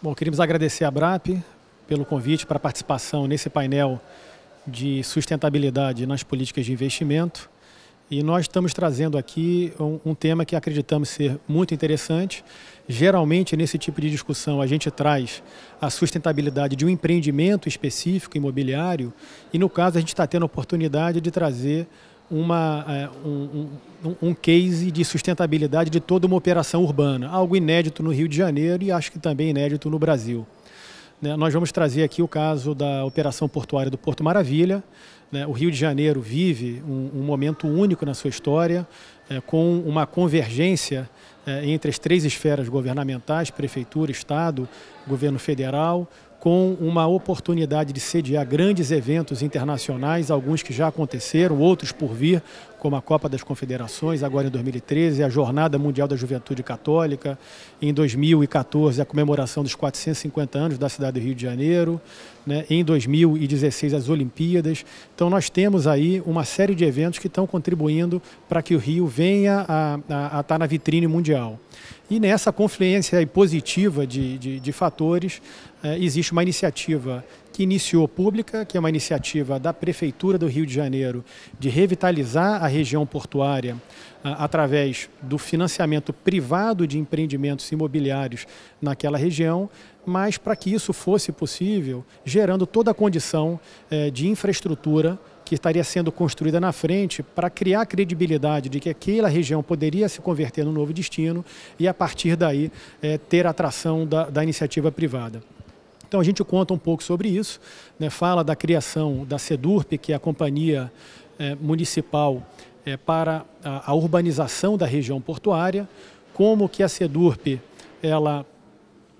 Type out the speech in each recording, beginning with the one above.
Bom, queríamos agradecer a BRAP pelo convite para a participação nesse painel de sustentabilidade nas políticas de investimento. E nós estamos trazendo aqui um, um, tema que acreditamos ser muito interessante. Geralmente, nesse tipo de discussão, a gente traz a sustentabilidade de um empreendimento específico imobiliário, e no caso, a gente está tendo a oportunidade de trazer uma, é, um, um, um, case de sustentabilidade de toda uma operação urbana, algo inédito no Rio de Janeiro e acho que também inédito no Brasil. Né, nós vamos trazer aqui o caso da operação portuária do Porto Maravilha. Né. o Rio de Janeiro vive um, momento único na sua história, é, com uma convergência é, entre as três esferas governamentais prefeitura, Estado, governo federal com uma oportunidade de sediar grandes eventos internacionais, alguns que já aconteceram, outros por vir, como a Copa das Confederações, agora em 2013, a Jornada Mundial da Juventude Católica, em 2014, a comemoração dos 450 anos da cidade do Rio de Janeiro, né? em 2016, as Olimpíadas. Então, nós temos aí uma série de eventos que estão contribuindo para que o Rio venha a, a, a estar tá na vitrine mundial. E nessa confluência positiva de, de, de fatores, eh, existe uma iniciativa que iniciou pública, que é uma iniciativa da Prefeitura do Rio de Janeiro de revitalizar a região portuária eh, através do financiamento privado de empreendimentos imobiliários naquela região, mas para que isso fosse possível, gerando toda a condição eh, de infraestrutura que estaria sendo construída na frente para criar a credibilidade de que aquela região poderia se converter num novo destino e, a partir daí, é, ter atração da, da iniciativa privada. Então a gente conta um pouco sobre isso, né? fala da criação da SEDURP, que é a companhia é, municipal é, para a, a, urbanização da região portuária, como que a SEDURP, ela,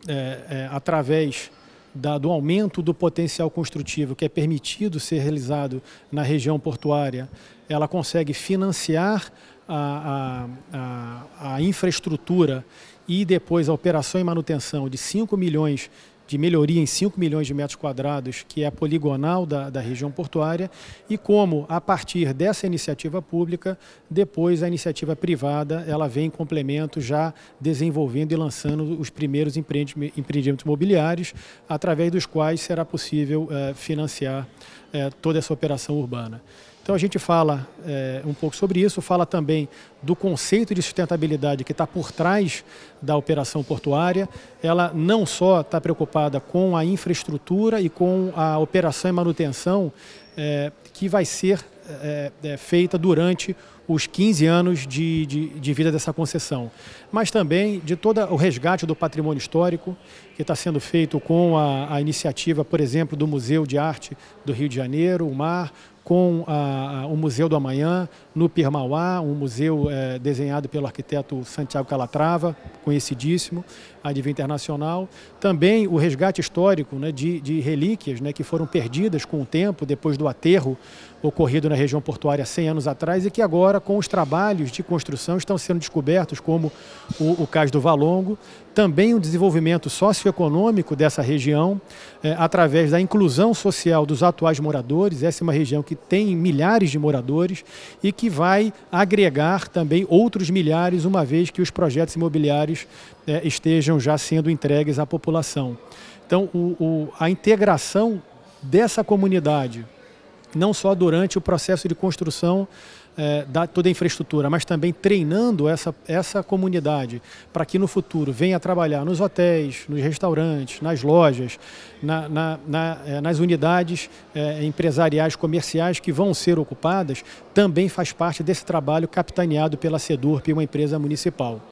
é, através da, do aumento do potencial construtivo que é permitido ser realizado na região portuária, ela consegue financiar a, a, a, a infraestrutura e depois a operação e manutenção de 5 milhões de melhoria em 5 milhões de metros quadrados, que é a poligonal da, da região portuária, e como, a partir dessa iniciativa pública, depois a iniciativa privada, ela vem em complemento já desenvolvendo e lançando os primeiros empreendimentos imobiliários, através dos quais será possível eh, financiar eh, toda essa operação urbana. Então a gente fala é, um pouco sobre isso, fala também do conceito de sustentabilidade que está por trás da operação portuária. Ela não só está preocupada com a infraestrutura e com a operação e manutenção é, que vai ser é, é feita durante o os 15 anos de, de, de, vida dessa concessão, mas também de todo o resgate do patrimônio histórico que está sendo feito com a, a, iniciativa, por exemplo, do Museu de Arte do Rio de Janeiro, o MAR, com a, a, o Museu do Amanhã, no Pirmauá, um museu é, desenhado pelo arquiteto Santiago Calatrava, conhecidíssimo, a nível internacional. Também o resgate histórico né, de, de relíquias né, que foram perdidas com o tempo, depois do aterro ocorrido na região portuária 100 anos atrás e que agora agora com os trabalhos de construção estão sendo descobertos, como o, o Cais do Valongo, também o desenvolvimento socioeconômico dessa região, é, através da inclusão social dos atuais moradores. Essa é uma região que tem milhares de moradores e que vai agregar também outros milhares, uma vez que os projetos imobiliários é, estejam já sendo entregues à população. Então, o, o, a integração dessa comunidade, não só durante o processo de construção é, da toda a infraestrutura, mas também treinando essa, essa comunidade para que no futuro venha trabalhar nos hotéis, nos restaurantes, nas lojas, na, na, na, é, nas unidades é, empresariais comerciais que vão ser ocupadas, também faz parte desse trabalho capitaneado pela SEDURP, uma empresa municipal.